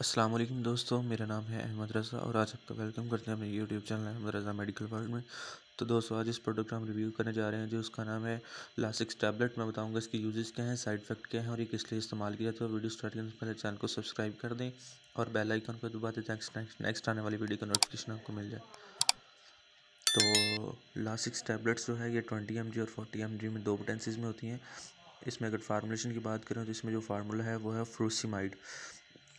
अस्सलाम वालेकुम दोस्तों मेरा नाम है अहमद रज़ा और आज आपका वेलकम करते हैं मेरे YouTube channel Ahmad Raza medical world में तो दोस्तों आज इस प्रोडक्ट हम रिव्यू करने जा रहे हैं जो उसका नाम है लासिक्स टैबलेट मैं बताऊंगा इसके यूजेस क्या हैं साइड इफेक्ट क्या हैं और ये किस लिए इस्तेमाल किया जाता है वीडियो स्टार्ट करने से पहले चैनल को सब्सक्राइब कर दें और बेल आइकन को दबा दें नेक्स्ट नेक्स्ट आने वाली वीडियो का नोटिफिकेशन आपको मिल जाए तो लासिक्स टैबलेट्स जो है ये ट्वेंटी एम और फोर्टी एम में दो पोटेंसीज में होती हैं इसमें अगर फार्मूलेशन की बात करें तो इसमें जो फार्मूला है वो है फ्रूसीमाइड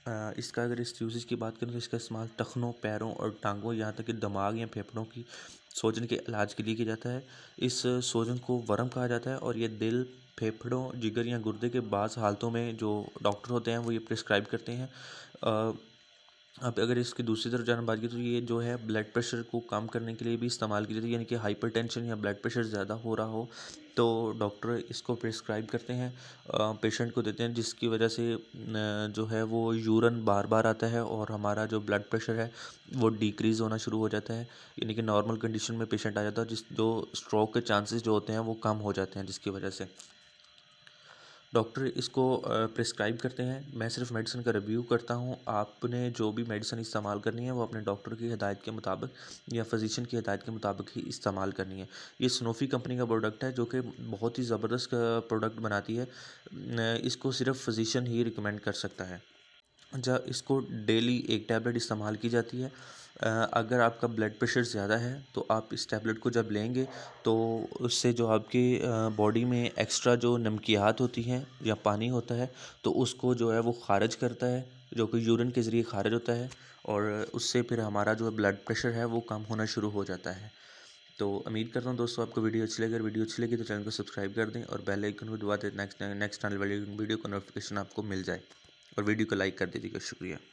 इसका अगर इस यूज़ेज की बात करें तो इसका इस्तेमाल टखनों पैरों और टांगों यहाँ तक कि दिमाग या फेफड़ों की सोजन के इलाज के लिए किया जाता है इस सोजन को वर्म कहा जाता है और ये दिल फेफड़ों जिगर या गुर्दे के बाज़ हालतों में जो डॉक्टर होते हैं वो ये प्रिस्क्राइब करते हैं आप अगर इसकी दूसरी तरफ जाना बात की तो ये जो है ब्लड प्रेशर को कम करने के लिए भी इस्तेमाल की जाती है यानी कि हाइपरटेंशन या ब्लड प्रेशर ज़्यादा हो रहा हो तो डॉक्टर इसको प्रिस्क्राइब करते हैं पेशेंट को देते हैं जिसकी वजह से जो है वो यूरन बार बार आता है और हमारा जो ब्लड प्रेशर है वो डिक्रीज़ होना शुरू हो जाता है यानी कि नॉर्मल कंडीशन में पेशेंट आ जाता है जिस जो स्ट्रोक के चांसेस जो होते हैं वो कम हो जाते हैं जिसकी वजह से डॉक्टर इसको प्रिस्क्राइब करते हैं मैं सिर्फ मेडिसिन का रिव्यू करता हूँ आपने जो भी मेडिसिन इस्तेमाल करनी है वो अपने डॉक्टर की हदायत के मुताबिक या फिजिशियन की हदायत के मुताबिक ही इस्तेमाल करनी है ये सनोफी कंपनी का प्रोडक्ट है जो कि बहुत ही ज़बरदस्त प्रोडक्ट बनाती है इसको सिर्फ फिजिशियन ही रिकमेंड कर सकता है जब इसको डेली एक टैबलेट इस्तेमाल की जाती है अगर आपका ब्लड प्रेशर ज़्यादा है तो आप इस टैबलेट को जब लेंगे तो उससे जो आपकी बॉडी में एक्स्ट्रा जो नमकियात होती हैं या पानी होता है तो उसको जो है वो खारिज करता है जो कि यूरिन के ज़रिए खारिज होता है और उससे फिर हमारा जो ब्लड प्रेशर है वो कम होना शुरू हो जाता है तो उम्मीद करता हूँ दोस्तों आपको वीडियो अच्छी लगे अगर वीडियो अच्छी लगी तो चैनल को सब्सक्राइब कर दें और बेल आइकन को दबा दें नेक्स्ट नेक्स्ट वाली वीडियो का नोटिफिकेशन आपको मिल जाए और वीडियो को लाइक कर दीजिएगा शुक्रिया